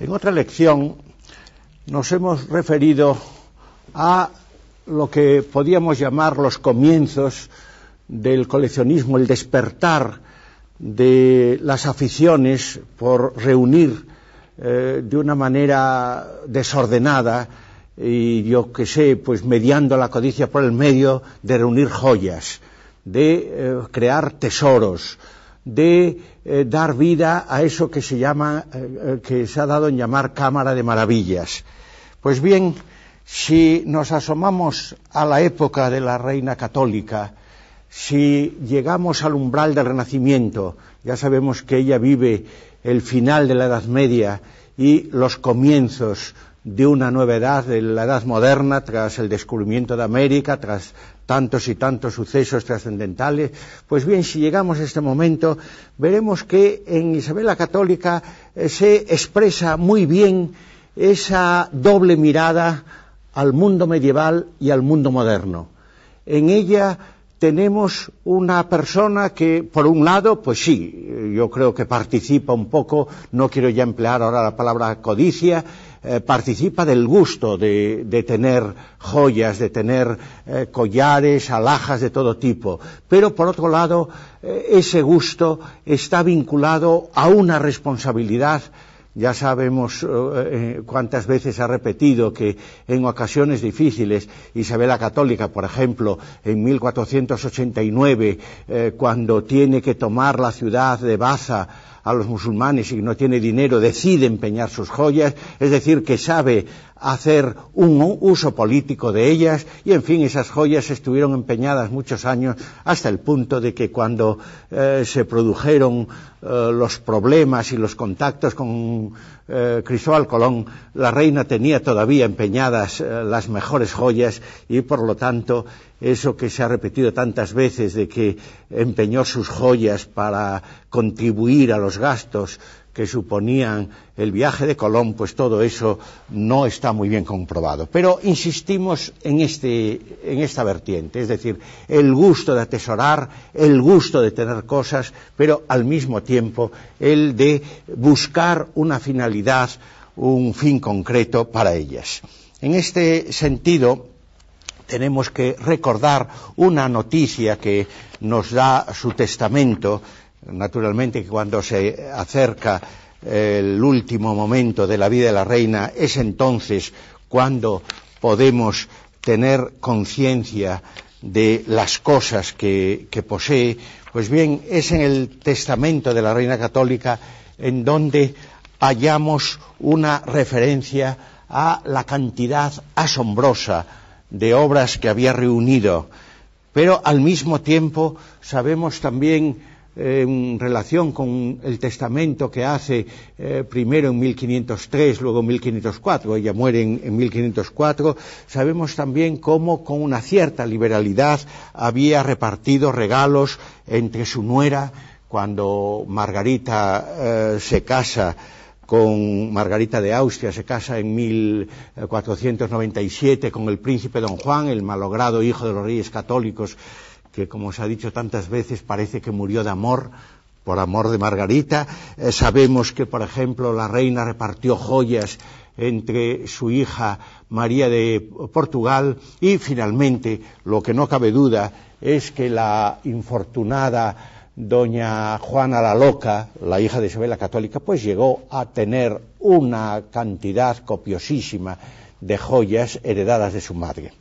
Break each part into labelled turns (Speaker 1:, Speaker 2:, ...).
Speaker 1: En otra lección nos hemos referido a lo que podíamos llamar los comienzos del coleccionismo, el despertar de las aficiones por reunir eh, de una manera desordenada y yo que sé, pues mediando la codicia por el medio de reunir joyas, de eh, crear tesoros, de eh, dar vida a eso que se llama, eh, eh, que se ha dado en llamar Cámara de Maravillas. Pues bien, si nos asomamos a la época de la Reina Católica, si llegamos al umbral del Renacimiento, ya sabemos que ella vive el final de la Edad Media y los comienzos de una nueva edad, de la edad moderna, tras el descubrimiento de América, tras tantos y tantos sucesos trascendentales. Pues bien, si llegamos a este momento, veremos que en Isabel la Católica eh, se expresa muy bien esa doble mirada al mundo medieval y al mundo moderno. En ella tenemos una persona que, por un lado, pues sí, eh, yo creo que participa un poco, no quiero ya emplear ahora la palabra codicia, eh, participa del gusto de, tener joyas, de tener eh, collares, alhajas de todo tipo. Pero por otro lado, eh, ese gusto está vinculado a una responsabilidad ya sabemos cuántas veces ha repetido que en ocasiones difíciles, Isabel la Católica, por ejemplo, en 1489, nueve. cuando tiene que tomar la ciudad de Baza a los musulmanes y no tiene dinero decide empeñar sus joyas, es decir, que sabe hacer un uso político de ellas y, en fin, esas joyas estuvieron empeñadas muchos años hasta el punto de que cuando eh, se produjeron eh, los problemas y los contactos con eh, Cristóbal Colón, la reina tenía todavía empeñadas eh, las mejores joyas y por lo tanto eso que se ha repetido tantas veces de que empeñó sus joyas para contribuir a los gastos que suponían el viaje de Colón, pues todo eso no está muy bien comprobado. Pero insistimos en, este, en esta vertiente, es decir, el gusto de atesorar, el gusto de tener cosas, pero al mismo tiempo el de buscar una finalidad, un fin concreto para ellas. En este sentido, tenemos que recordar una noticia que nos da su testamento Naturalmente cuando se acerca el último momento de la vida de la reina es entonces cuando podemos tener conciencia de las cosas que, que, posee, pues bien, es en el testamento de la Reina Católica en donde hallamos una referencia a la cantidad asombrosa de obras que había reunido, pero al mismo tiempo sabemos también eh, en relación con el testamento que hace eh, primero en 1503, luego en 1504, ella muere en, 1504, sabemos también cómo con una cierta liberalidad había repartido regalos entre su nuera cuando Margarita eh, se casa con Margarita de Austria, se casa en 1497 con el príncipe don Juan, el malogrado hijo de los reyes católicos que como se ha dicho tantas veces parece que murió de amor, por amor de Margarita. Eh, sabemos que, por ejemplo, la reina repartió joyas entre su hija María de Portugal y, finalmente, lo que no cabe duda es que la infortunada doña Juana la Loca, la hija de Isabel la Católica, pues llegó a tener una cantidad copiosísima de joyas heredadas de su madre.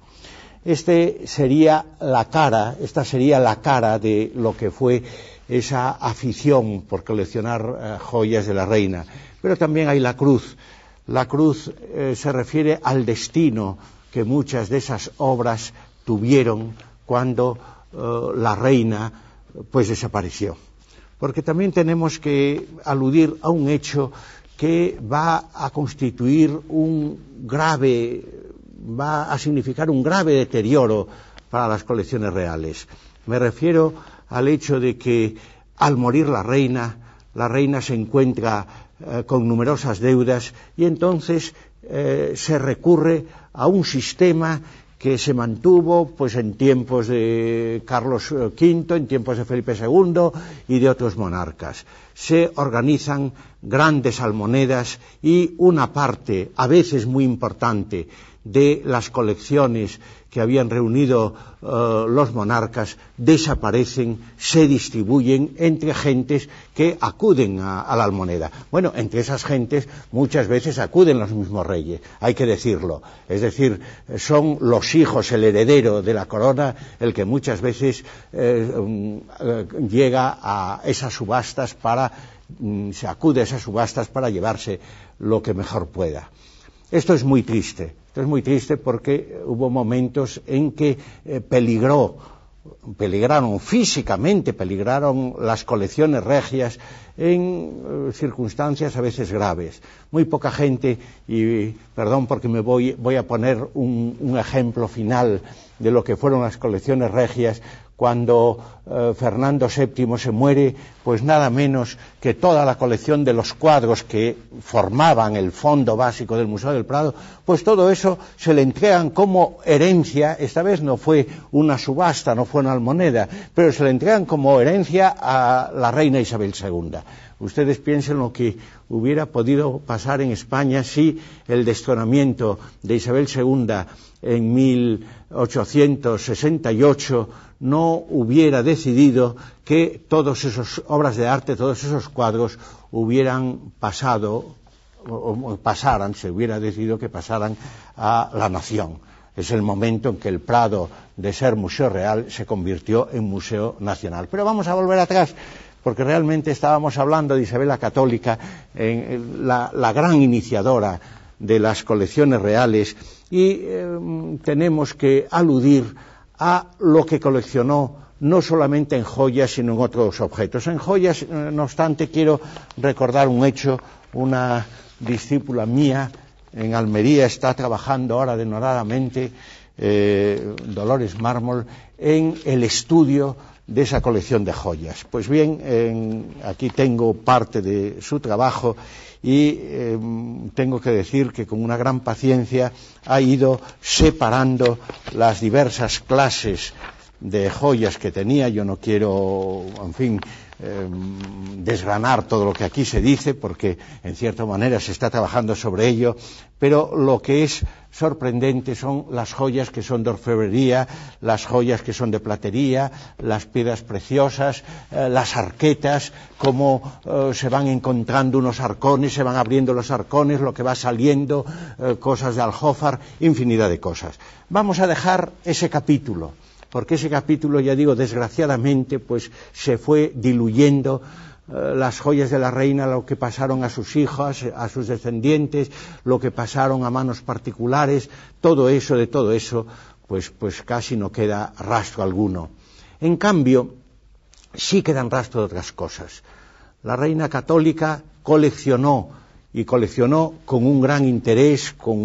Speaker 1: Este sería la cara, esta sería la cara de lo que fue esa afición por coleccionar eh, joyas de la reina. Pero también hay la cruz. La cruz eh, se refiere al destino que muchas de esas obras tuvieron cuando eh, la reina pues desapareció. Porque también tenemos que aludir a un hecho que va a constituir un grave va a significar un grave deterioro para las colecciones reales. Me refiero al hecho de que al morir la reina, la reina se encuentra eh, con numerosas deudas y entonces eh, se recurre a un sistema que se mantuvo pues en tiempos de Carlos V, eh, en tiempos de Felipe II y de otros monarcas. Se organizan grandes almonedas y una parte, a veces muy importante, de las colecciones que habían reunido eh, los monarcas desaparecen, se distribuyen entre gentes que acuden a, la almoneda. Bueno, entre esas gentes muchas veces acuden los mismos reyes, hay que decirlo. Es decir, son los hijos, el heredero de la corona, el que muchas veces eh, mm, eh, llega a esas subastas para, mm, se acude a esas subastas para llevarse lo que mejor pueda. Esto es muy triste, esto es muy triste porque hubo momentos en que eh, peligró, peligraron físicamente, peligraron las colecciones regias en eh, circunstancias a veces graves. Muy poca gente, y perdón porque me voy, voy a poner un ejemplo final de lo que fueron las colecciones regias cuando eh, Fernando VII se muere, pues nada menos que toda la colección de los cuadros que formaban el fondo básico del Museo del Prado, pues todo eso se le entregan como herencia, esta vez no fue una subasta, no fue una almoneda, pero se le entregan como herencia a la reina Isabel II. Ustedes piensen lo que hubiera podido pasar en España si el destronamiento de Isabel II en 1868 no hubiera decidido que todas esas obras de arte, todos esos cuadros hubieran pasado, o, pasaran, se hubiera decidido que pasaran a la nación. Es el momento en que el Prado, de ser Museo Real, se convirtió en Museo Nacional. Pero vamos a volver atrás porque realmente estábamos hablando de Isabel la Católica, la, gran iniciadora de las colecciones reales, y em, tenemos que aludir a lo que coleccionó no solamente en joyas, sino en otros objetos. En joyas, eh, no obstante, quiero recordar un hecho, una discípula mía en Almería está trabajando ahora denodadamente eh, Dolores Mármol, en el estudio de esa colección de joyas. Pues bien, aquí tengo parte de su trabajo y em, tengo que decir que con una gran paciencia ha ido separando las diversas clases de joyas que tenía. Yo no quiero, en fin, em, desgranar todo lo que aquí se dice, porque en cierta manera se está trabajando sobre ello, pero lo que es sorprendente son las joyas que son de orfebrería, las joyas que son de platería, las piedras preciosas, eh, las arquetas, cómo eh, se van encontrando unos arcones, se van abriendo los arcones, lo que va saliendo, eh, cosas de aljófar, infinidad de cosas. Vamos a dejar ese capítulo porque ese capítulo, ya digo, desgraciadamente, pues se fue diluyendo eh, las joyas de la reina, lo que pasaron a sus hijas, a sus descendientes, lo que pasaron a manos particulares, todo eso, de todo eso, pues, pues casi no queda rastro alguno. En cambio, sí quedan rastro de otras cosas. La reina católica coleccionó y coleccionó con un gran interés, con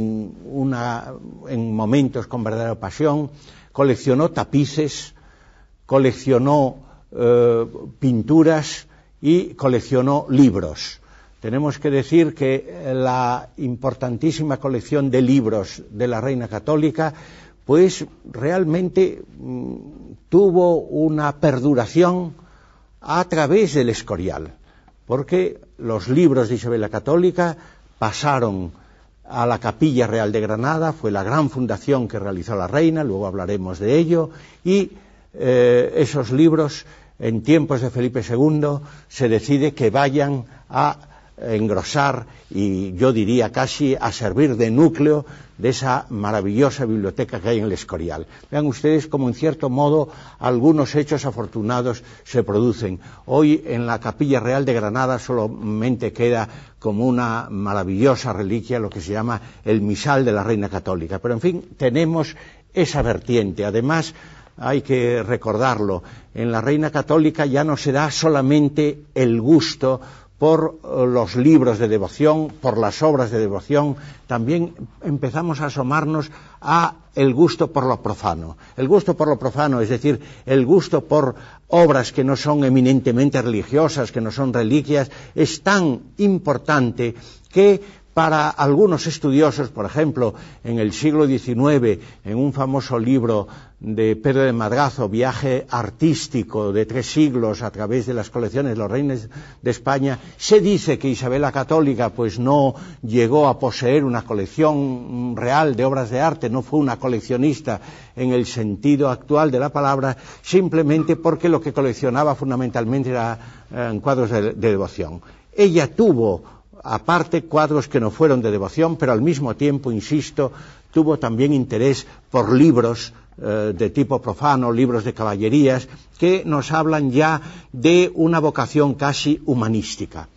Speaker 1: una, en momentos con verdadera pasión, coleccionó tapices, coleccionó eh, pinturas y coleccionó libros. Tenemos que decir que la importantísima colección de libros de la Reina Católica, pues realmente mm, tuvo una perduración a través del Escorial, porque los libros de Isabel la Católica pasaron a la Capilla Real de Granada, fue la gran fundación que realizó la reina, luego hablaremos de ello, y eh, esos libros en tiempos de Felipe II se decide que vayan a engrosar y yo diría casi a servir de núcleo de esa maravillosa biblioteca que hay en el Escorial. Vean ustedes cómo en cierto modo algunos hechos afortunados se producen. Hoy en la Capilla Real de Granada solamente queda como una maravillosa reliquia lo que se llama el misal de la Reina Católica. Pero en fin, tenemos esa vertiente. Además, hay que recordarlo, en la Reina Católica ya no se da solamente el gusto por eh, los libros de devoción, por las obras de devoción, también empezamos a asomarnos a el gusto por lo profano. El gusto por lo profano, es decir, el gusto por obras que no son eminentemente religiosas, que no son reliquias, es tan importante que para algunos estudiosos, por ejemplo, en el siglo XIX, en un famoso libro de Pedro de Madrazo, Viaje artístico de tres siglos a través de las colecciones de los Reines de España, se dice que Isabel la Católica pues no llegó a poseer una colección real de obras de arte, no fue una coleccionista en el sentido actual de la palabra, simplemente porque lo que coleccionaba fundamentalmente eran eh, cuadros de devoción. Ella tuvo aparte cuadros que no fueron de devoción, pero al mismo tiempo, insisto, tuvo también interés por libros eh, de tipo profano, libros de caballerías, que nos hablan ya de una vocación casi humanística.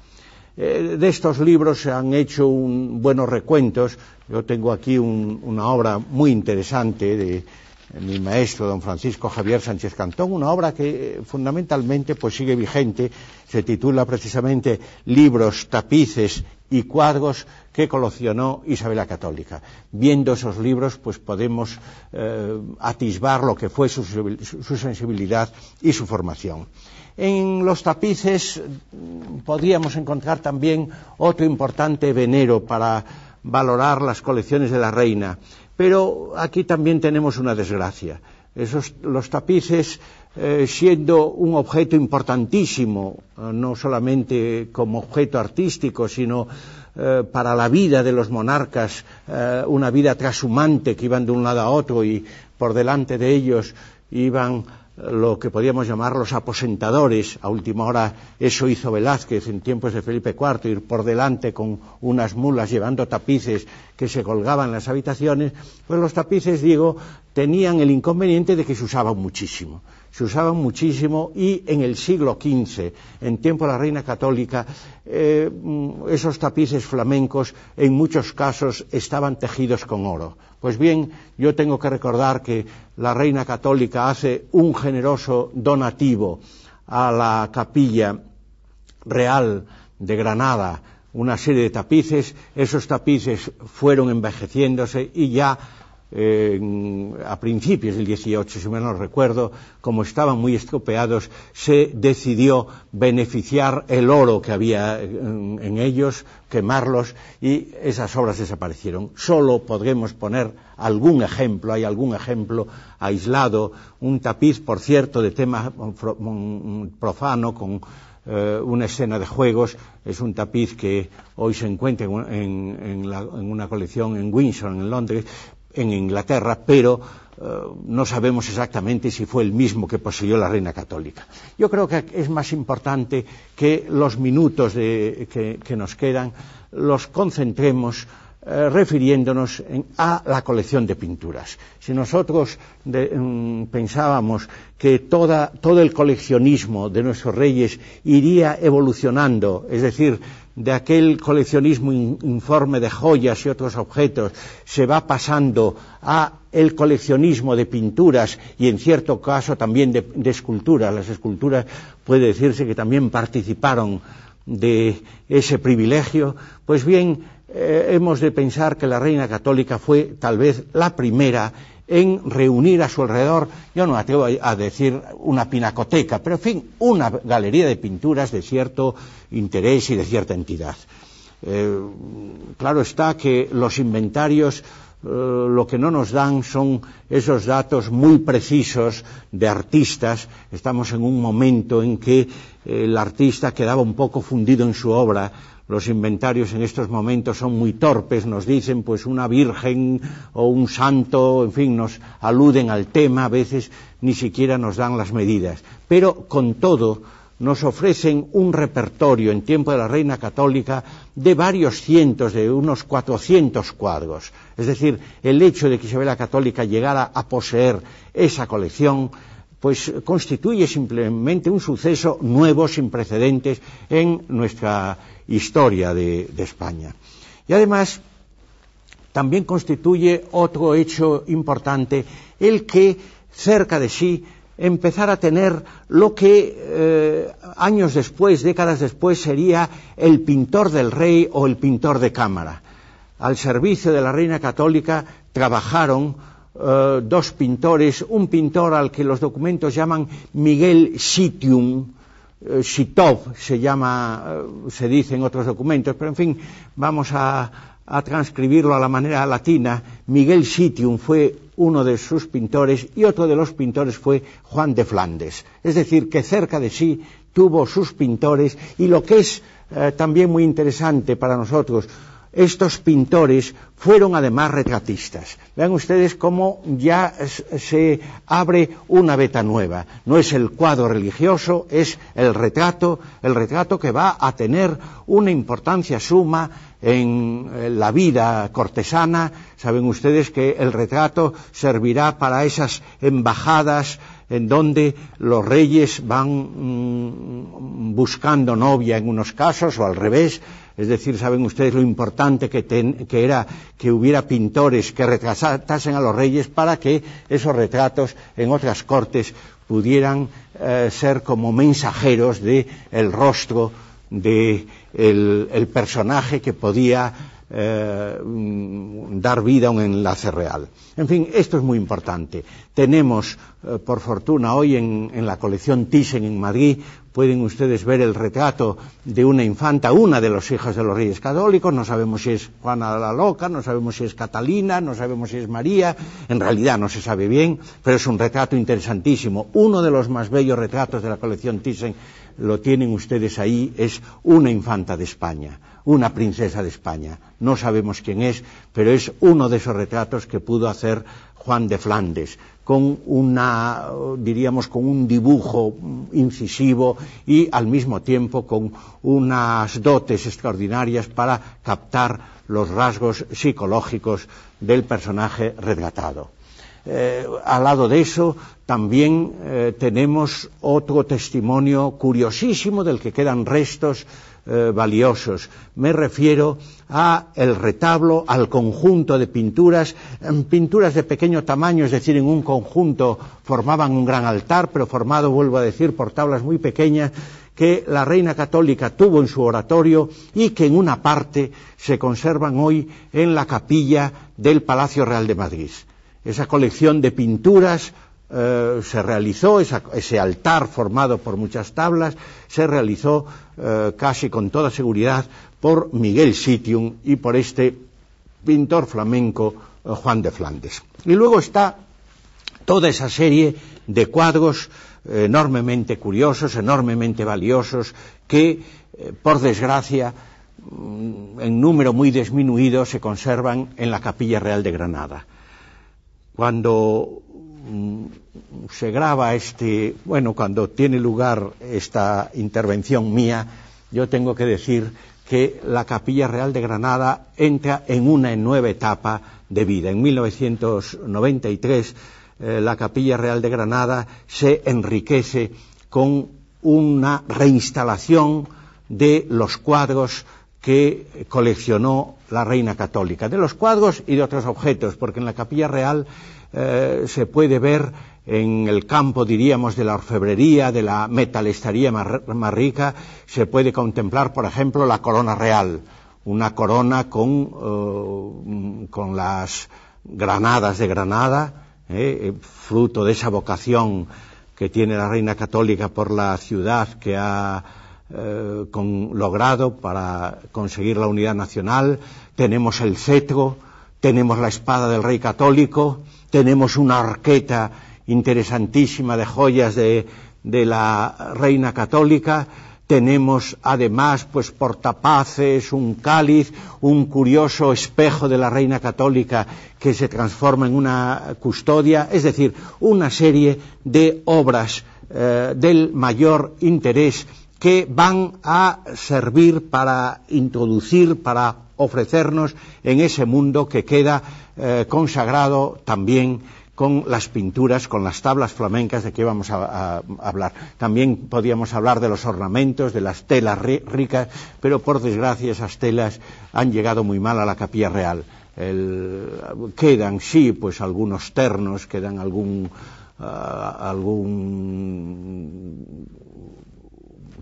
Speaker 1: Eh, de estos libros se han hecho buenos recuentos. Yo tengo aquí una obra muy interesante de, mi maestro don Francisco Javier Sánchez Cantón, una obra que eh, fundamentalmente pues sigue vigente, se titula precisamente Libros, tapices y cuadros que colocionó Isabel la Católica. Viendo esos libros, pues podemos eh, atisbar lo que fue su, sensibilidad y su formación. En los tapices mm, podríamos encontrar también otro importante venero para valorar las colecciones de la reina. Pero aquí también tenemos una desgracia. Esos, los tapices, eh, siendo un objeto importantísimo, eh, no solamente como objeto artístico, sino eh, para la vida de los monarcas, una vida trashumante que iban de un lado a otro y por delante de ellos iban lo que podíamos llamar los aposentadores. A última hora eso hizo Velázquez en tiempos de Felipe IV, ir por delante con unas mulas llevando tapices que se colgaban en las habitaciones. Pues los tapices, digo, tenían el inconveniente de que se usaban muchísimo se usaban muchísimo y en el siglo XV, en tiempo de la Reina Católica, eh, mm, esos tapices flamencos en muchos casos estaban tejidos con oro. Pues bien, yo tengo que recordar que la Reina Católica hace un generoso donativo a la capilla real de Granada, una serie de tapices, esos tapices fueron envejeciéndose y ya a principios del 18, si me no recuerdo, como estaban muy estropeados, se decidió beneficiar el oro que había en, ellos, quemarlos y esas obras desaparecieron. Solo podremos poner algún ejemplo, hay algún ejemplo aislado, un tapiz, por cierto, de tema mm, profano con eh, una escena de juegos, es un tapiz que hoy se encuentra en, una colección en Windsor, en Londres, en Inglaterra, pero eh, no sabemos exactamente si fue el mismo que poseyó la reina católica. Yo creo que es más importante que los minutos que, nos quedan los concentremos eh, refiriéndonos a la colección de pinturas. Si nosotros mm, pensábamos que todo el coleccionismo de nuestros reyes iría evolucionando, es decir, de aquel coleccionismo informe de joyas y otros objetos se va pasando a el coleccionismo de pinturas y en cierto caso también de, esculturas. Las esculturas puede decirse que también participaron de ese privilegio. Pues bien, eh, hemos de pensar que la reina católica fue tal vez la primera en reunir a su alrededor, yo no me atrevo a decir una pinacoteca, pero en fin, una galería de pinturas de cierto interés y de cierta entidad. Eh, claro está que los inventarios eh, lo que no nos dan son esos datos muy precisos de artistas. Estamos en un momento en que eh, el artista quedaba un poco fundido en su obra los inventarios en estos momentos son muy torpes, nos dicen pues una virgen o un santo, en fin, nos aluden al tema, a veces ni siquiera nos dan las medidas. Pero con todo nos ofrecen un repertorio en tiempo de la Reina Católica de varios cientos, de unos 400 cuadros. Es decir, el hecho de que Isabel la Católica llegara a poseer esa colección pues constituye simplemente un suceso nuevo, sin precedentes, en nuestra historia de, España. Y además, también constituye otro hecho importante, el que cerca de sí empezara a tener lo que eh, años después, décadas después, sería el pintor del rey o el pintor de cámara. Al servicio de la reina católica trabajaron eh, dos pintores, un pintor al que los documentos llaman Miguel Sitium, eh, Sitov se llama, eh, se dice en otros documentos, pero en fin, vamos a, transcribirlo a la manera latina. Miguel Sitium fue uno de sus pintores y otro de los pintores fue Juan de Flandes. Es decir, que cerca de sí tuvo sus pintores y lo que es también muy interesante para nosotros, estos pintores fueron además retratistas. Vean ustedes cómo ya se abre una veta nueva. No es el cuadro religioso, es el retrato, el retrato que va a tener una importancia suma en eh, la vida cortesana. Saben ustedes que el retrato servirá para esas embajadas en donde los reyes van mm, buscando novia en unos casos o al revés. Es decir, saben ustedes lo importante que, era que hubiera pintores que retratasen a los reyes para que esos retratos en otras cortes pudieran eh, ser como mensajeros del rostro del personaje que podía eh, dar vida a un enlace real. En fin, esto es muy importante. Tenemos, eh, por fortuna, hoy en, la colección Thyssen en Madrid, pueden ustedes ver el retrato de una infanta, una de los hijas de los reyes católicos, no sabemos si es Juana la Loca, no sabemos si es Catalina, no sabemos si es María, en realidad no se sabe bien, pero es un retrato interesantísimo. Uno de los más bellos retratos de la colección Thyssen lo tienen ustedes ahí, es una infanta de España una princesa de España. No sabemos quién es, pero es uno de esos retratos que pudo hacer Juan de Flandes, con una, diríamos, con un dibujo incisivo y al mismo tiempo con unas dotes extraordinarias para captar los rasgos psicológicos del personaje retratado. Eh, al lado de eso también eh, tenemos otro testimonio curiosísimo del que quedan restos eh, valiosos. Me refiero a el retablo, al conjunto de pinturas, em, pinturas de pequeño tamaño, es decir, en un conjunto formaban un gran altar, pero formado, vuelvo a decir, por tablas muy pequeñas que la reina católica tuvo en su oratorio y que en una parte se conservan hoy en la capilla del Palacio Real de Madrid. Esa colección de pinturas eh, se realizó, ese altar formado por muchas tablas, se realizó eh, casi con toda seguridad por Miguel Sitium y por este pintor flamenco eh, Juan de Flandes. Y luego está toda esa serie de cuadros enormemente curiosos, enormemente valiosos, que, por desgracia, mm, en número muy disminuido se conservan en la Capilla Real de Granada. Cuando Mm, se graba este, bueno, cuando tiene lugar esta intervención mía, yo tengo que decir que la Capilla Real de Granada entra en una nueva etapa de vida. En 1993 eh, la Capilla Real de Granada se enriquece con una reinstalación de los cuadros que coleccionó la Reina Católica, de los cuadros y de otros objetos, porque en la Capilla Real eh, se puede ver en el campo, diríamos, de la orfebrería, de la metalestaría más, rica, se puede contemplar, por ejemplo, la corona real, una corona con, eh, con las granadas de Granada, eh, fruto de esa vocación que tiene la reina católica por la ciudad que ha logrado para conseguir la unidad nacional. Tenemos el cetro, tenemos la espada del rey católico, tenemos una arqueta interesantísima de joyas de, la reina católica, tenemos además pues portapaces, un cáliz, un curioso espejo de la reina católica que se transforma en una custodia, es decir, una serie de obras eh, del mayor interés que van a servir para introducir, para ofrecernos en ese mundo que queda eh, consagrado también con las pinturas, con las tablas flamencas de que vamos a, hablar. También podíamos hablar de los ornamentos, de las telas ricas, pero por desgracia esas telas han llegado muy mal a la capilla real. quedan, sí, pues algunos ternos, quedan algún, ah, algún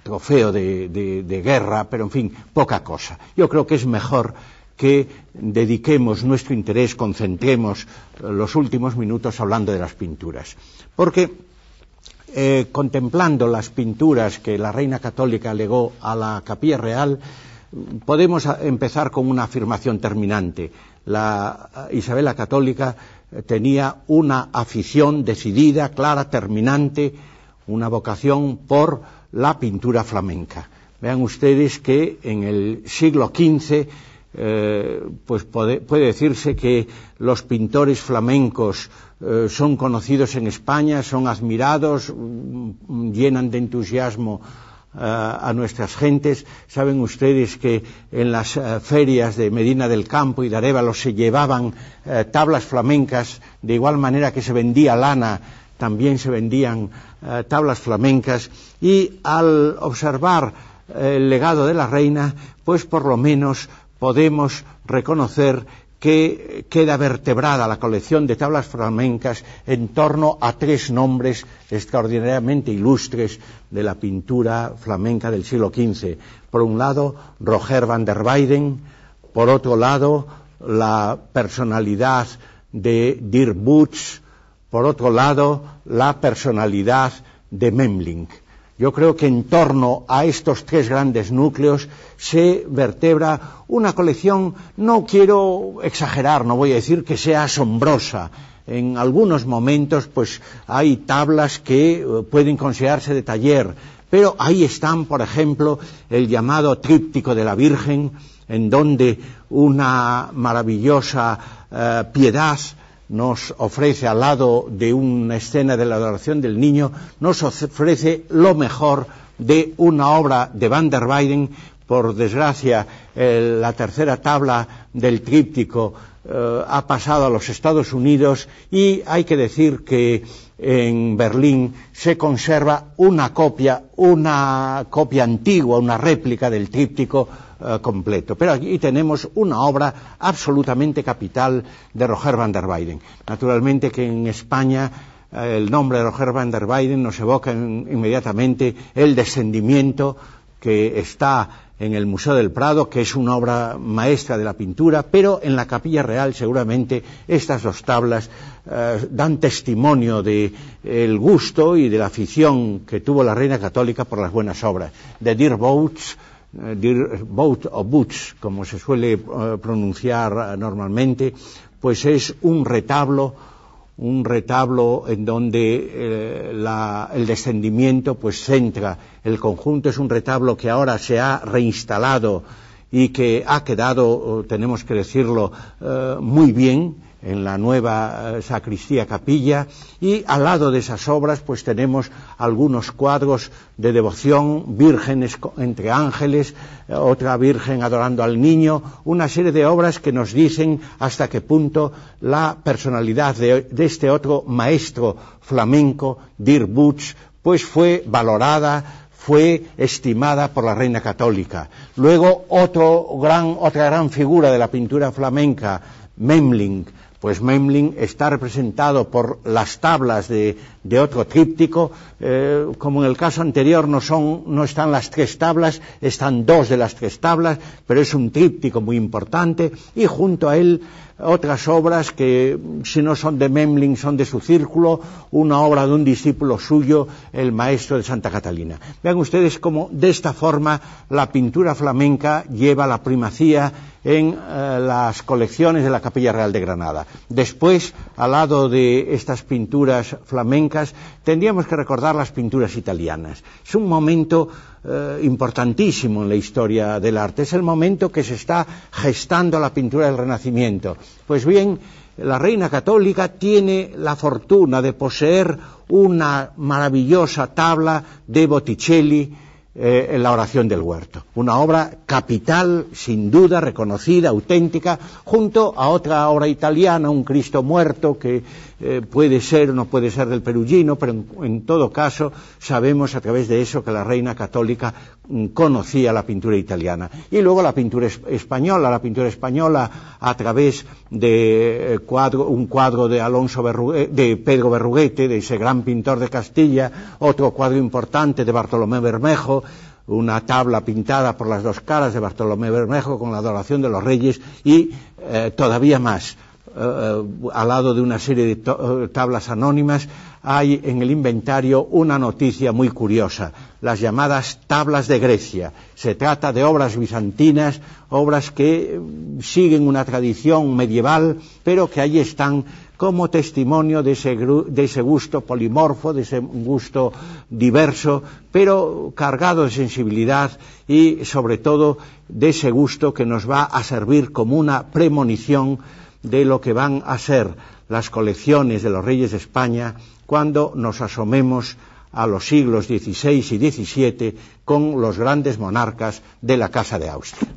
Speaker 1: trofeo de, guerra, pero en fin, poca cosa. Yo creo que es mejor que dediquemos nuestro interés, concentremos los últimos minutos hablando de las pinturas. Porque eh, contemplando las pinturas que la Reina Católica legó a la Capilla Real, podemos empezar con una afirmación terminante. La Isabel Católica tenía una afición decidida, clara, terminante, una vocación por la pintura flamenca. Vean ustedes que en el siglo XV eh, pues puede, decirse que los pintores flamencos eh, son conocidos en España, son admirados, mm, llenan de entusiasmo eh, a nuestras gentes. Saben ustedes que en las ferias de Medina del Campo y de Arevalo se llevaban tablas flamencas, de igual manera que se vendía lana, también se vendían eh, tablas flamencas y al observar eh, el legado de la reina, pues por lo menos podemos reconocer que queda vertebrada la colección de tablas flamencas en torno a tres nombres extraordinariamente ilustres de la pintura flamenca del siglo XV. Por un lado, Roger van der Weyden, por otro lado, la personalidad de Dirk Butz, por otro lado, la personalidad de Memling. Yo creo que en torno a estos tres grandes núcleos se vertebra una colección, no quiero exagerar, no voy a decir que sea asombrosa. En algunos momentos, pues hay tablas que eh, pueden considerarse de taller, pero ahí están, por ejemplo, el llamado tríptico de la Virgen, en donde una maravillosa eh, piedad nos ofrece al lado de una escena de la adoración del niño, nos ofrece lo mejor de una obra de Van der Weyden, por desgracia, eh, la tercera tabla del tríptico eh, ha pasado a los Estados Unidos y hay que decir que en Berlín se conserva una copia, una copia antigua, una réplica del tríptico eh, pero aquí tenemos una obra absolutamente capital de Roger van der Weyden. Naturalmente que en España eh, el nombre de Roger van der Weyden nos evoca inmediatamente el descendimiento que está en el Museo del Prado, que es una obra maestra de la pintura, pero en la Capilla Real seguramente estas dos tablas eh, dan testimonio del gusto y de la afición que tuvo la reina católica por las buenas obras. De Dear Boats, eh, eh, o boots, como se suele eh, pronunciar normalmente, pues es un retablo, un retablo en donde el descendimiento pues centra el conjunto, es un retablo que ahora se ha reinstalado y que ha quedado, tenemos que decirlo, muy bien, en la nueva eh, sacristía capilla y al lado de esas obras pues tenemos algunos cuadros de devoción, vírgenes entre ángeles, eh, otra virgen adorando al niño, una serie de obras que nos dicen hasta qué punto la personalidad de, este otro maestro flamenco, dir Butz, pues fue valorada, fue estimada por la reina católica. Luego otro gran, otra gran figura de la pintura flamenca, Memling, pues Memling está representado por las tablas de de otro tríptico, eh, como en el caso anterior no, son, no están las tres tablas, están dos de las tres tablas, pero es un tríptico muy importante, y junto a él otras obras que, si no son de Memling, son de su círculo, una obra de un discípulo suyo, el maestro de Santa Catalina. Vean ustedes cómo, de esta forma, la pintura flamenca lleva la primacía en eh, las colecciones de la Capilla Real de Granada. Después, al lado de estas pinturas flamencas, tendríamos que recordar las pinturas italianas. Es un momento eh, importantísimo en la historia del arte. Es el momento que se está gestando la pintura del Renacimiento. Pues bien, la reina católica tiene la fortuna de poseer una maravillosa tabla de Botticelli eh, en la oración del huerto. Una obra capital, sin duda, reconocida, auténtica, junto a otra obra italiana, un Cristo muerto que eh, puede ser o no puede ser del Perugino, pero en, todo caso sabemos a través de eso que la reina católica mm, conocía la pintura italiana. Y luego la pintura española, la pintura española a través de eh, un cuadro de, Alonso eh, de Pedro Berruguete, de ese gran pintor de Castilla, otro cuadro importante de Bartolomé Bermejo, una tabla pintada por las dos caras de Bartolomé Bermejo con la adoración de los reyes y todavía más eh, eh, al lado de una serie de eh, tablas anónimas, hay en el inventario una noticia muy curiosa, las llamadas tablas de Grecia. Se trata de obras bizantinas, obras que siguen una tradición medieval, pero que ahí están como testimonio de ese, gusto polimorfo, de ese gusto diverso, pero cargado de sensibilidad y sobre todo de ese gusto que nos va a servir como una premonición de lo que van a ser las colecciones de los reyes de España cuando nos asomemos a los siglos XVI y XVII con los grandes monarcas de la Casa de Austria.